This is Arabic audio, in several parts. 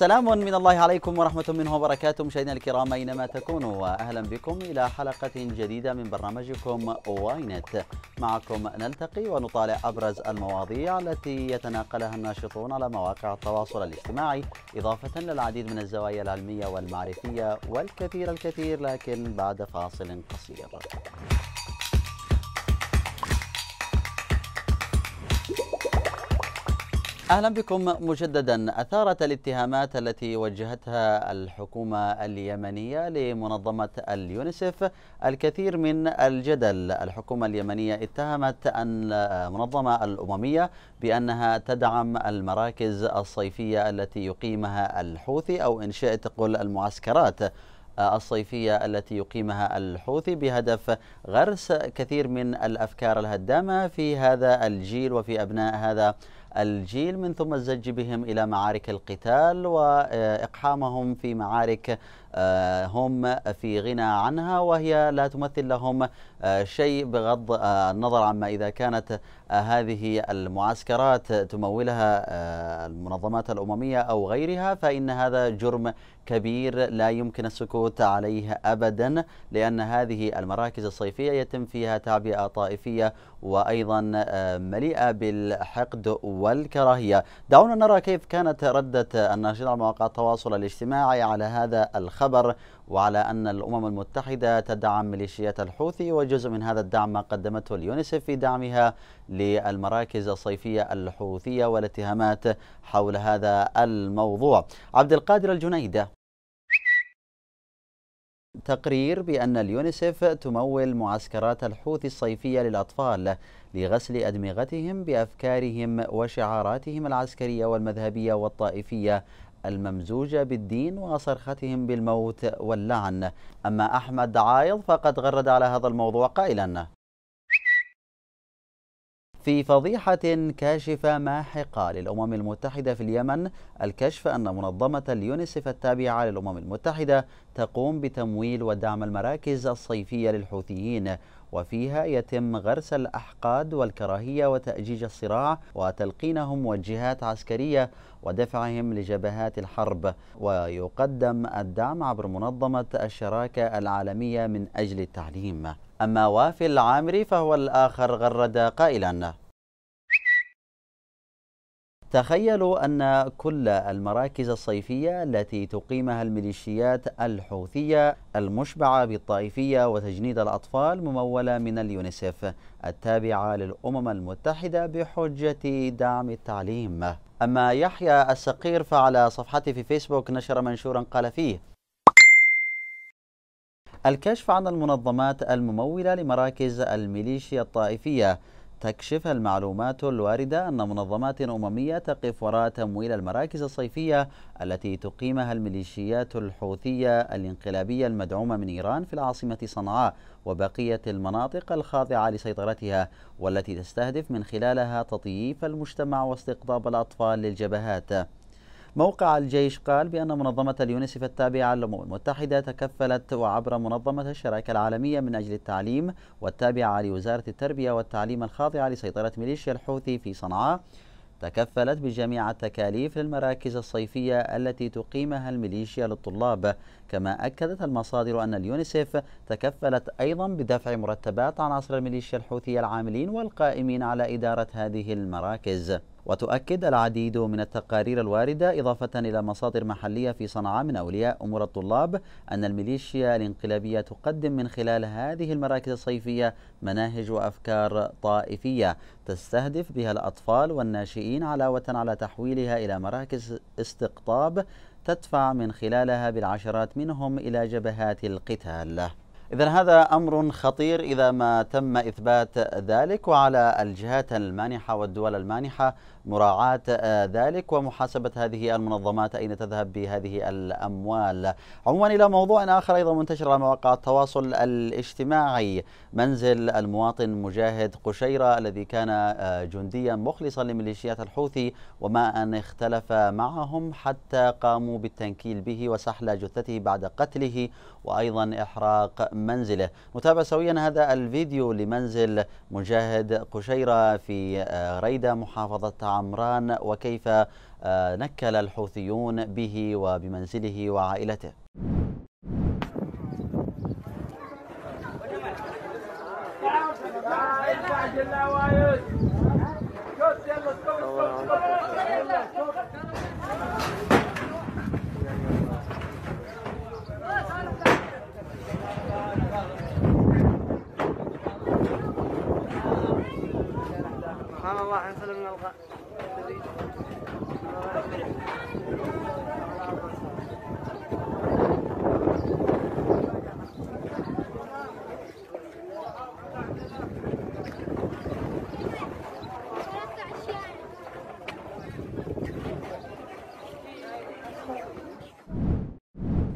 سلام من الله عليكم ورحمة منه وبركاته مشاهدينا الكرام أينما تكونوا وأهلا بكم إلى حلقة جديدة من برنامجكم واينت معكم نلتقي ونطالع أبرز المواضيع التي يتناقلها الناشطون على مواقع التواصل الاجتماعي إضافة للعديد من الزوايا العلمية والمعرفية والكثير الكثير لكن بعد فاصل قصير أهلا بكم مجددا أثارت الاتهامات التي وجهتها الحكومة اليمنية لمنظمة اليونسف الكثير من الجدل الحكومة اليمنية اتهمت أن المنظمة الأممية بأنها تدعم المراكز الصيفية التي يقيمها الحوثي أو إن شئت قل المعسكرات الصيفية التي يقيمها الحوثي بهدف غرس كثير من الأفكار الهدامة في هذا الجيل وفي أبناء هذا الجيل من ثم الزج بهم إلى معارك القتال وإقحامهم في معارك آه، هم في غنى عنها وهي لا تمثل لهم آه، شيء بغض آه، النظر عما إذا كانت هذه المعسكرات تمولها المنظمات الأممية أو غيرها فإن هذا جرم كبير لا يمكن السكوت عليه أبدا لأن هذه المراكز الصيفية يتم فيها تعبئة طائفية وأيضا مليئة بالحقد والكراهية دعونا نرى كيف كانت ردة الناشطين على مواقع التواصل الاجتماعي على هذا الخبر الخبر وعلى أن الأمم المتحدة تدعم ميليشيات الحوثي وجزء من هذا الدعم ما قدمته اليونيسف في دعمها للمراكز الصيفية الحوثية والاتهامات حول هذا الموضوع عبد القادر الجنيدة تقرير بأن اليونيسف تمول معسكرات الحوثي الصيفية للأطفال لغسل أدمغتهم بأفكارهم وشعاراتهم العسكرية والمذهبية والطائفية الممزوجة بالدين وصرختهم بالموت واللعن أما أحمد عايض فقد غرد على هذا الموضوع قائلا في فضيحة كاشفة ماحقة للأمم المتحدة في اليمن الكشف أن منظمة اليونسف التابعة للأمم المتحدة تقوم بتمويل ودعم المراكز الصيفية للحوثيين وفيها يتم غرس الأحقاد والكراهية وتأجيج الصراع وتلقينهم وجهات عسكرية ودفعهم لجبهات الحرب ويقدم الدعم عبر منظمة الشراكة العالمية من أجل التعليم أما وافي العامري فهو الآخر غرد قائلا تخيلوا أن كل المراكز الصيفية التي تقيمها الميليشيات الحوثية المشبعة بالطائفية وتجنيد الأطفال ممولة من اليونيسف التابعة للأمم المتحدة بحجة دعم التعليم أما يحيى السقير فعلى صفحته في فيسبوك نشر منشورا قال فيه الكشف عن المنظمات الممولة لمراكز الميليشيا الطائفية تكشف المعلومات الواردة أن منظمات أممية تقف وراء تمويل المراكز الصيفية التي تقيمها الميليشيات الحوثية الانقلابية المدعومة من إيران في العاصمة صنعاء وبقية المناطق الخاضعة لسيطرتها والتي تستهدف من خلالها تطييف المجتمع واستقطاب الأطفال للجبهات موقع الجيش قال بأن منظمة اليونيسف التابعة للأمم المتحدة تكفلت وعبر منظمة الشراكة العالمية من أجل التعليم والتابعة لوزارة التربية والتعليم الخاضعة لسيطرة ميليشيا الحوثي في صنعاء تكفلت بجميع التكاليف للمراكز الصيفية التي تقيمها الميليشيا للطلاب كما أكدت المصادر أن اليونيسف تكفلت أيضا بدفع مرتبات عناصر الميليشيا الحوثية العاملين والقائمين على إدارة هذه المراكز وتؤكد العديد من التقارير الواردة إضافة إلى مصادر محلية في صنعاء من أولياء أمور الطلاب أن الميليشيا الانقلابية تقدم من خلال هذه المراكز الصيفية مناهج وأفكار طائفية تستهدف بها الأطفال والناشئين علاوة على تحويلها إلى مراكز استقطاب تدفع من خلالها بالعشرات منهم إلى جبهات القتال إذا هذا أمر خطير إذا ما تم إثبات ذلك وعلى الجهات المانحة والدول المانحة مراعاة آه، ذلك ومحاسبة هذه المنظمات أين تذهب بهذه الأموال عموما إلى موضوع آخر أيضا منتشر على مواقع التواصل الاجتماعي منزل المواطن مجاهد قشيرة الذي كان آه، جنديا مخلصا لميليشيات الحوثي وما أن اختلف معهم حتى قاموا بالتنكيل به وسحل جثته بعد قتله وأيضا إحراق منزله متابع سويا هذا الفيديو لمنزل مجاهد قشيرة في ريدة محافظة عمران وكيف نكل الحوثيون به وبمنزله وعائلته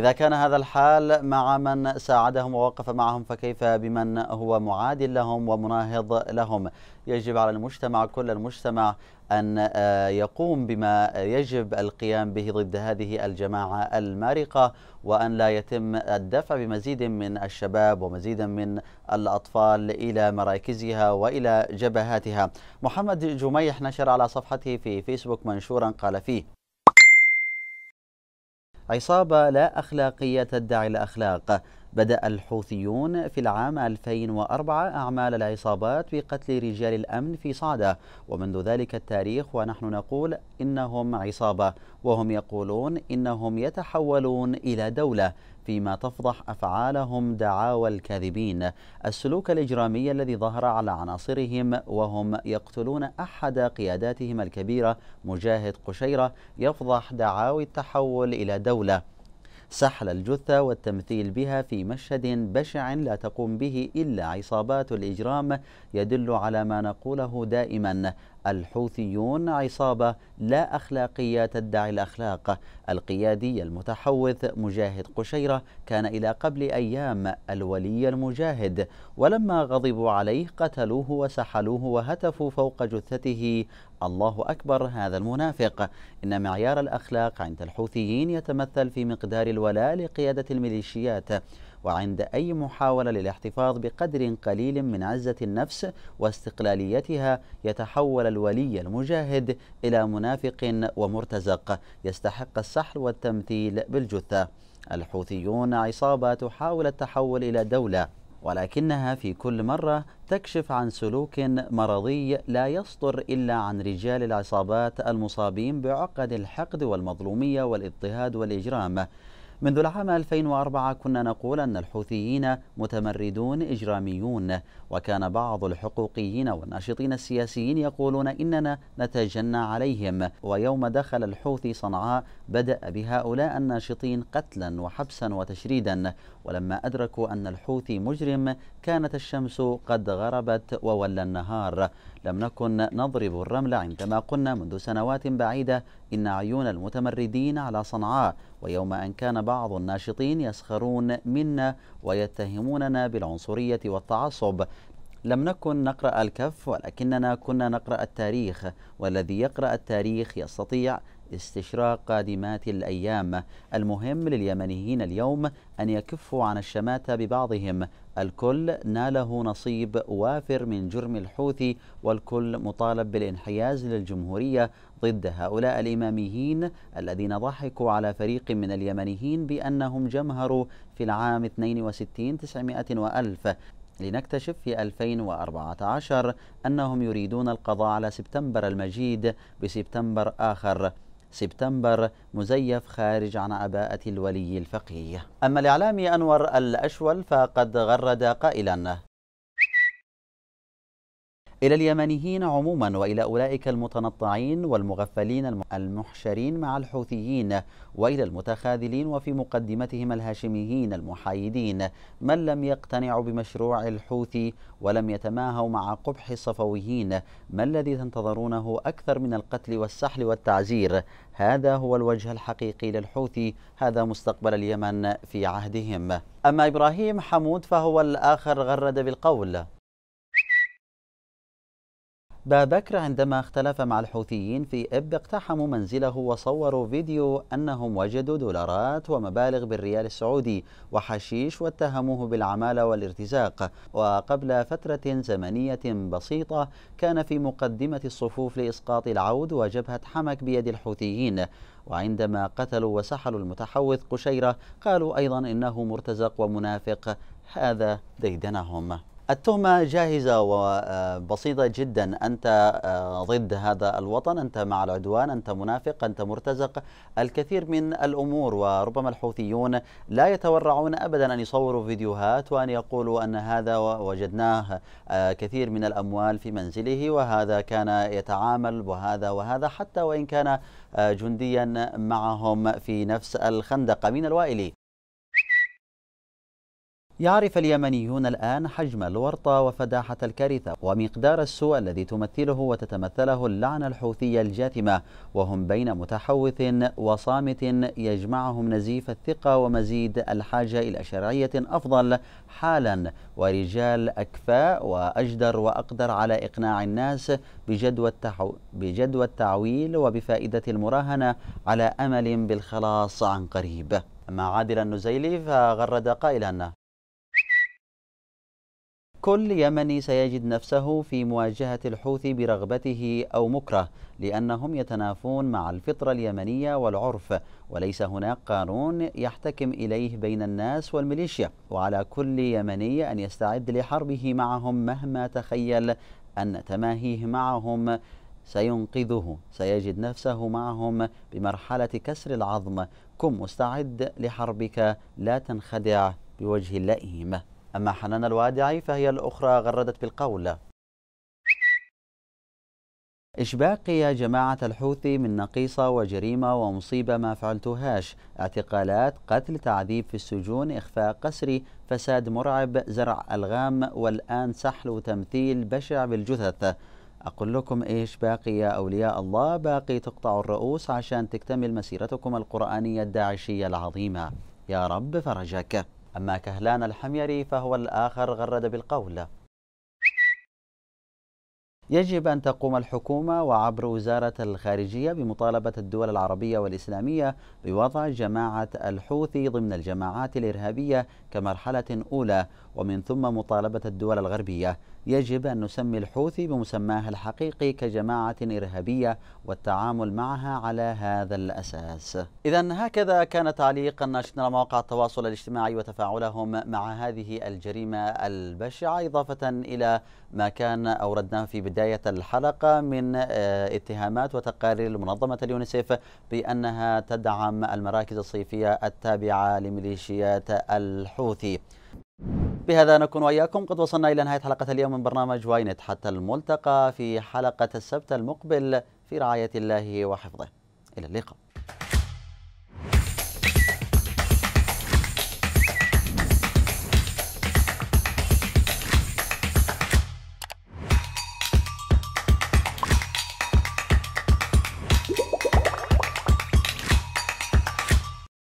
إذا كان هذا الحال مع من ساعدهم ووقف معهم فكيف بمن هو معاد لهم ومناهض لهم يجب على المجتمع كل المجتمع أن آه، يقوم بما يجب القيام به ضد هذه الجماعة المارقة وأن لا يتم الدفع بمزيد من الشباب ومزيد من الأطفال إلى مراكزها وإلى جبهاتها محمد جميح نشر على صفحته في فيسبوك منشورا قال فيه عصابة لا أخلاقية تدعي الأخلاق بدأ الحوثيون في العام 2004 أعمال العصابات بقتل رجال الأمن في صعدة ومنذ ذلك التاريخ ونحن نقول إنهم عصابة وهم يقولون إنهم يتحولون إلى دولة فيما تفضح أفعالهم دعاوى الكاذبين السلوك الإجرامي الذي ظهر على عناصرهم وهم يقتلون أحد قياداتهم الكبيرة مجاهد قشيرة يفضح دعاوي التحول إلى دولة سحل الجثة والتمثيل بها في مشهد بشع لا تقوم به إلا عصابات الإجرام يدل على ما نقوله دائما الحوثيون عصابة لا أخلاقية تدعي الأخلاق القيادي المتحوث مجاهد قشيرة كان إلى قبل أيام الولي المجاهد ولما غضبوا عليه قتلوه وسحلوه وهتفوا فوق جثته الله أكبر هذا المنافق إن معيار الأخلاق عند الحوثيين يتمثل في مقدار الولاء لقيادة الميليشيات وعند أي محاولة للاحتفاظ بقدر قليل من عزة النفس واستقلاليتها يتحول الولي المجاهد إلى منافق ومرتزق يستحق السحر والتمثيل بالجثة الحوثيون عصابة تحاول التحول إلى دولة ولكنها في كل مرة تكشف عن سلوك مرضي لا يصدر إلا عن رجال العصابات المصابين بعقد الحقد والمظلومية والاضطهاد والإجرام منذ العام 2004 كنا نقول أن الحوثيين متمردون إجراميون وكان بعض الحقوقيين والناشطين السياسيين يقولون إننا نتجنى عليهم ويوم دخل الحوثي صنعاء بدأ بهؤلاء الناشطين قتلا وحبسا وتشريدا ولما أدركوا أن الحوثي مجرم كانت الشمس قد غربت وولى النهار لم نكن نضرب الرمل عندما قلنا منذ سنوات بعيدة إن عيون المتمردين على صنعاء ويوم أن كان بعض الناشطين يسخرون منا ويتهموننا بالعنصرية والتعصب لم نكن نقرأ الكف ولكننا كنا نقرأ التاريخ والذي يقرأ التاريخ يستطيع استشراق قادمات الأيام المهم لليمنيين اليوم أن يكفوا عن الشماتة ببعضهم الكل ناله نصيب وافر من جرم الحوثي والكل مطالب بالانحياز للجمهورية ضد هؤلاء الإماميين الذين ضحكوا على فريق من اليمنيين بأنهم جمهروا في العام 62 900 وألف لنكتشف في 2014 أنهم يريدون القضاء على سبتمبر المجيد بسبتمبر آخر سبتمبر مزيف خارج عن عباءة الولي الفقيه أما الإعلامي أنور الأشول فقد غرد قائلا إلى اليمنيين عموما وإلى أولئك المتنطعين والمغفلين المحشرين مع الحوثيين وإلى المتخاذلين وفي مقدمتهم الهاشميين المحايدين من لم يقتنع بمشروع الحوثي ولم يتماهوا مع قبح الصفويين ما الذي تنتظرونه أكثر من القتل والسحل والتعزير هذا هو الوجه الحقيقي للحوثي هذا مستقبل اليمن في عهدهم أما إبراهيم حمود فهو الآخر غرد بالقول بابكر عندما اختلف مع الحوثيين في إب اقتحموا منزله وصوروا فيديو أنهم وجدوا دولارات ومبالغ بالريال السعودي وحشيش واتهموه بالعمالة والارتزاق وقبل فترة زمنية بسيطة كان في مقدمة الصفوف لإسقاط العود وجبهة حمك بيد الحوثيين وعندما قتلوا وسحلوا المتحوث قشيرة قالوا أيضا إنه مرتزق ومنافق هذا ديدنهم التهمة جاهزة وبسيطة جدا أنت آه، ضد هذا الوطن أنت مع العدوان أنت منافق أنت مرتزق الكثير من الأمور وربما الحوثيون لا يتورعون أبدا أن يصوروا فيديوهات وأن يقولوا أن هذا وجدناه آه، كثير من الأموال في منزله وهذا كان يتعامل وهذا وهذا حتى وإن كان آه، جنديا معهم في نفس الخندق من الوائلي يعرف اليمنيون الآن حجم الورطة وفداحة الكارثة ومقدار السوء الذي تمثله وتتمثله اللعنة الحوثية الجاثمة وهم بين متحوث وصامت يجمعهم نزيف الثقة ومزيد الحاجة إلى شرعية أفضل حالا ورجال أكفاء وأجدر وأقدر على إقناع الناس بجدوى, التحو... بجدوى التعويل وبفائدة المراهنة على أمل بالخلاص عن قريب أما عادل النزيلي فغرد قائلا كل يمني سيجد نفسه في مواجهة الحوثي برغبته أو مكره لأنهم يتنافون مع الفطرة اليمنية والعرف وليس هناك قانون يحتكم إليه بين الناس والميليشيا وعلى كل يمني أن يستعد لحربه معهم مهما تخيل أن تماهيه معهم سينقذه سيجد نفسه معهم بمرحلة كسر العظم كن مستعد لحربك لا تنخدع بوجه اللئيم أما حنان الوادعي فهي الأخرى غردت بالقول إشباق يا جماعة الحوثي من نقيصة وجريمة ومصيبة ما فعلتهاش اعتقالات قتل تعذيب في السجون إخفاء قسري فساد مرعب زرع ألغام والآن سحل وتمثيل بشع بالجثث أقول لكم إيش باقي يا أولياء الله باقي تقطع الرؤوس عشان تكتمل مسيرتكم القرآنية الداعشية العظيمة يا رب فرجك أما كهلان الحميري فهو الآخر غرد بالقول يجب أن تقوم الحكومة وعبر وزارة الخارجية بمطالبة الدول العربية والإسلامية بوضع جماعة الحوثي ضمن الجماعات الإرهابية كمرحلة أولى ومن ثم مطالبة الدول الغربية يجب أن نسمي الحوثي بمسماه الحقيقي كجماعة إرهابية والتعامل معها على هذا الأساس إذا هكذا كان تعليق الناشطين على مواقع التواصل الاجتماعي وتفاعلهم مع هذه الجريمة البشعة إضافة إلى ما كان أوردناه في بداية الحلقة من آه، اتهامات وتقارير لمنظمة اليونسيف بأنها تدعم المراكز الصيفية التابعة لميليشيات الحوثي بهذا نكون وإياكم قد وصلنا إلى نهاية حلقة اليوم من برنامج واينت حتى الملتقى في حلقة السبت المقبل في رعاية الله وحفظه إلى اللقاء